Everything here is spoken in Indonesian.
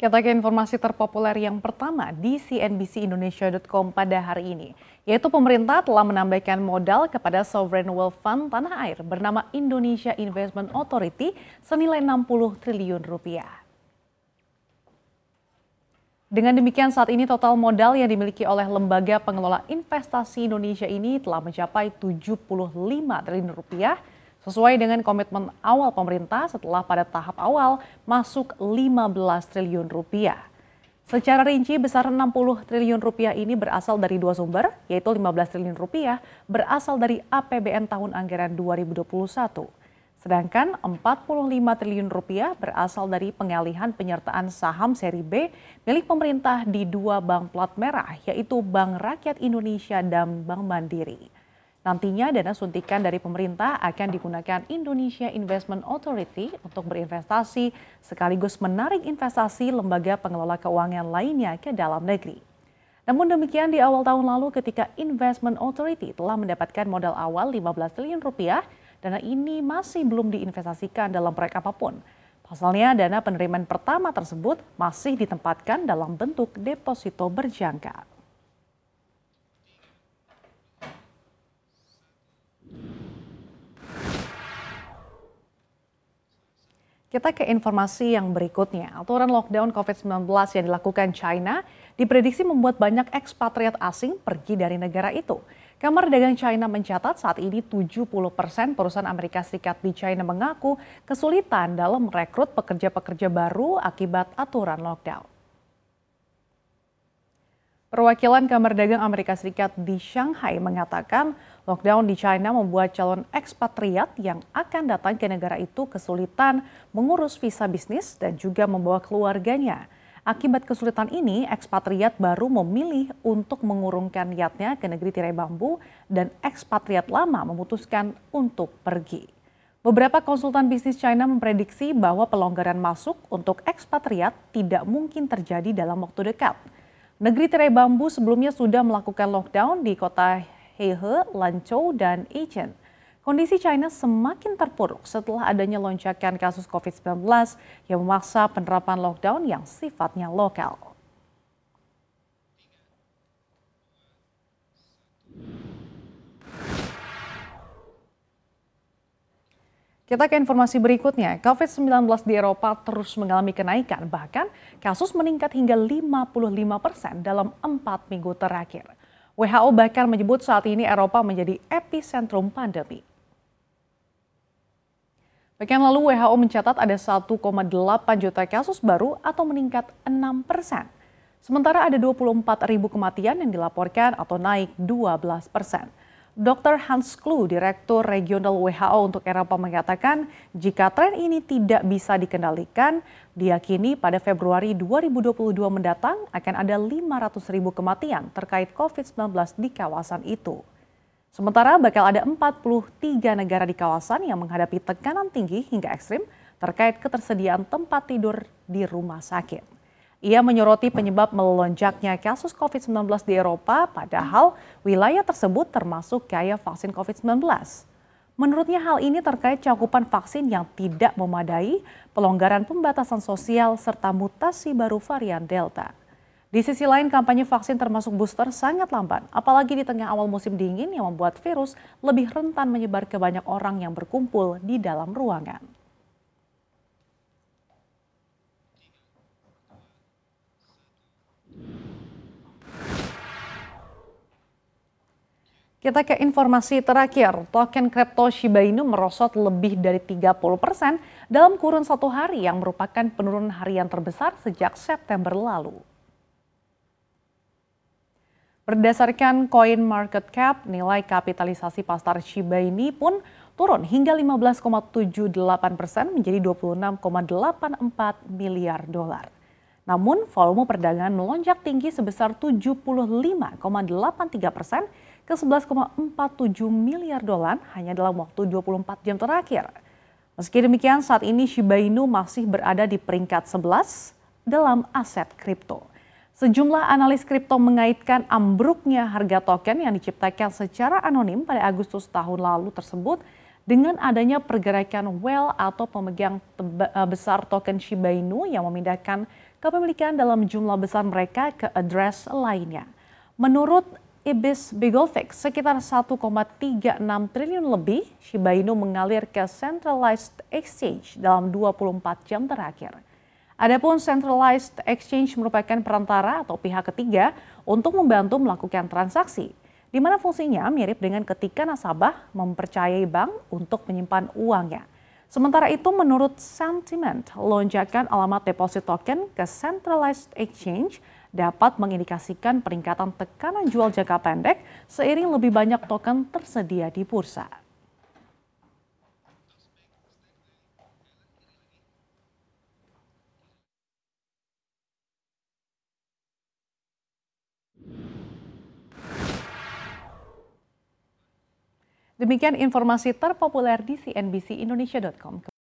Kita ke informasi terpopuler yang pertama di cnbcindonesia.com pada hari ini, yaitu pemerintah telah menambahkan modal kepada Sovereign Wealth Fund tanah air bernama Indonesia Investment Authority senilai 60 triliun rupiah. Dengan demikian saat ini total modal yang dimiliki oleh Lembaga Pengelola Investasi Indonesia ini telah mencapai 75 triliun rupiah Sesuai dengan komitmen awal pemerintah setelah pada tahap awal masuk 15 triliun rupiah. Secara rinci, besar 60 triliun rupiah ini berasal dari dua sumber, yaitu 15 triliun rupiah berasal dari APBN tahun anggaran 2021. Sedangkan 45 triliun rupiah berasal dari pengalihan penyertaan saham seri B milik pemerintah di dua bank plat merah, yaitu Bank Rakyat Indonesia dan Bank Mandiri. Nantinya dana suntikan dari pemerintah akan digunakan Indonesia Investment Authority untuk berinvestasi sekaligus menarik investasi lembaga pengelola keuangan lainnya ke dalam negeri. Namun demikian di awal tahun lalu ketika Investment Authority telah mendapatkan modal awal 15 triliun rupiah, dana ini masih belum diinvestasikan dalam proyek apapun. Pasalnya dana penerimaan pertama tersebut masih ditempatkan dalam bentuk deposito berjangka. Kita ke informasi yang berikutnya. Aturan lockdown COVID-19 yang dilakukan China diprediksi membuat banyak ekspatriat asing pergi dari negara itu. Kamar Dagang China mencatat saat ini 70 persen perusahaan Amerika Serikat di China mengaku kesulitan dalam merekrut pekerja-pekerja baru akibat aturan lockdown. Perwakilan Kamar Dagang Amerika Serikat di Shanghai mengatakan Lockdown di China membuat calon ekspatriat yang akan datang ke negara itu kesulitan mengurus visa bisnis dan juga membawa keluarganya. Akibat kesulitan ini, ekspatriat baru memilih untuk mengurungkan niatnya ke negeri tirai bambu dan ekspatriat lama memutuskan untuk pergi. Beberapa konsultan bisnis China memprediksi bahwa pelonggaran masuk untuk ekspatriat tidak mungkin terjadi dalam waktu dekat. Negeri tirai bambu sebelumnya sudah melakukan lockdown di kota Heihe, Lanzhou, dan Yichen. Kondisi China semakin terpuruk setelah adanya lonjakan kasus COVID-19 yang memaksa penerapan lockdown yang sifatnya lokal. Kita ke informasi berikutnya. COVID-19 di Eropa terus mengalami kenaikan, bahkan kasus meningkat hingga 55 persen dalam empat minggu terakhir. WHO bahkan menyebut saat ini Eropa menjadi epicentrum pandemi. Pekan lalu WHO mencatat ada 1,8 juta kasus baru atau meningkat 6 persen. Sementara ada 24 ribu kematian yang dilaporkan atau naik 12 persen. Dr. Hans Klu, Direktur Regional WHO untuk Eropa mengatakan jika tren ini tidak bisa dikendalikan, diyakini pada Februari 2022 mendatang akan ada 500 ribu kematian terkait COVID-19 di kawasan itu. Sementara bakal ada 43 negara di kawasan yang menghadapi tekanan tinggi hingga ekstrim terkait ketersediaan tempat tidur di rumah sakit. Ia menyoroti penyebab melonjaknya kasus COVID-19 di Eropa, padahal wilayah tersebut termasuk kaya vaksin COVID-19. Menurutnya hal ini terkait cakupan vaksin yang tidak memadai, pelonggaran pembatasan sosial, serta mutasi baru varian Delta. Di sisi lain, kampanye vaksin termasuk booster sangat lamban, apalagi di tengah awal musim dingin yang membuat virus lebih rentan menyebar ke banyak orang yang berkumpul di dalam ruangan. Kita ke informasi terakhir, token kripto Shiba Inu merosot lebih dari 30 persen dalam kurun satu hari yang merupakan penurunan harian terbesar sejak September lalu. Berdasarkan Coin Market Cap, nilai kapitalisasi pasar Shiba Inu pun turun hingga 15,78 persen menjadi 26,84 miliar dolar. Namun, volume perdagangan melonjak tinggi sebesar 75,83 persen ke 11,47 miliar dolar hanya dalam waktu 24 jam terakhir. Meski demikian, saat ini Shiba Inu masih berada di peringkat 11 dalam aset kripto. Sejumlah analis kripto mengaitkan ambruknya harga token yang diciptakan secara anonim pada Agustus tahun lalu tersebut dengan adanya pergerakan well atau pemegang eh, besar token Shiba Inu yang memindahkan kepemilikan dalam jumlah besar mereka ke address lainnya. Menurut Ibis Beaglefic sekitar 1,36 triliun lebih, Shiba Inu mengalir ke Centralized Exchange dalam 24 jam terakhir. Adapun Centralized Exchange merupakan perantara atau pihak ketiga untuk membantu melakukan transaksi, di mana fungsinya mirip dengan ketika nasabah mempercayai bank untuk menyimpan uangnya. Sementara itu menurut sentiment, lonjakan alamat deposit token ke Centralized Exchange – dapat mengindikasikan peningkatan tekanan jual jangka pendek seiring lebih banyak token tersedia di bursa. Demikian informasi terpopuler di cnbcindonesia.com.